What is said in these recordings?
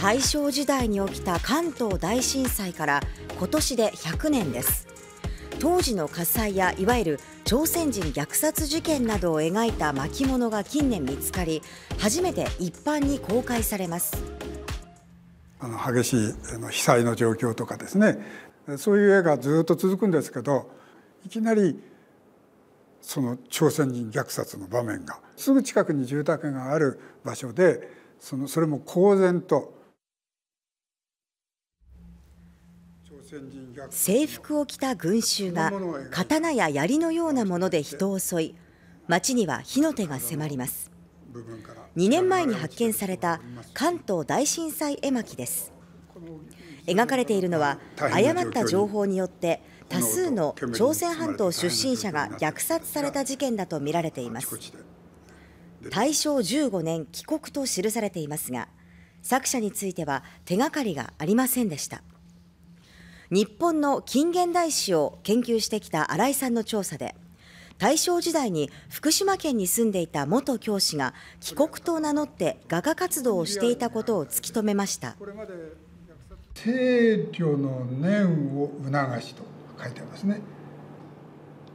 大正時代に起きた関東大震災から今年で100年です当時の火災やいわゆる朝鮮人虐殺事件などを描いた巻物が近年見つかり初めて一般に公開されますあの激しい被災の状況とかですねそういう絵がずっと続くんですけどいきなりその朝鮮人虐殺の場面がすぐ近くに住宅がある場所でそのそれも公然と制服を着た群衆が刀や槍のようなもので人を襲い町には火の手が迫ります2年前に発見された関東大震災絵巻です描かれているのは誤った情報によって多数の朝鮮半島出身者が虐殺された事件だとみられています大正15年帰国と記されていますが作者については手がかりがありませんでした日本の近現代史を研究してきた新井さんの調査で大正時代に福島県に住んでいた元教師が帰国と名乗って画家活動をしていたことを突き止めました定慮の念を促しと書いてありますね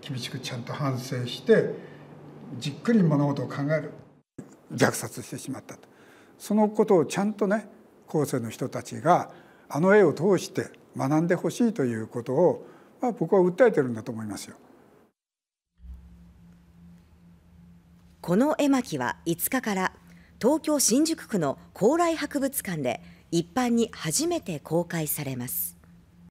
厳しくちゃんと反省してじっくり物事を考える虐殺してしまったとそのことをちゃんとね後世の人たちがあの絵を通して学んでほしいということを、まあ、僕は訴えてるんだと思いますよ。この絵巻は5日から東京新宿区の高麗博物館で一般に初めて公開されます。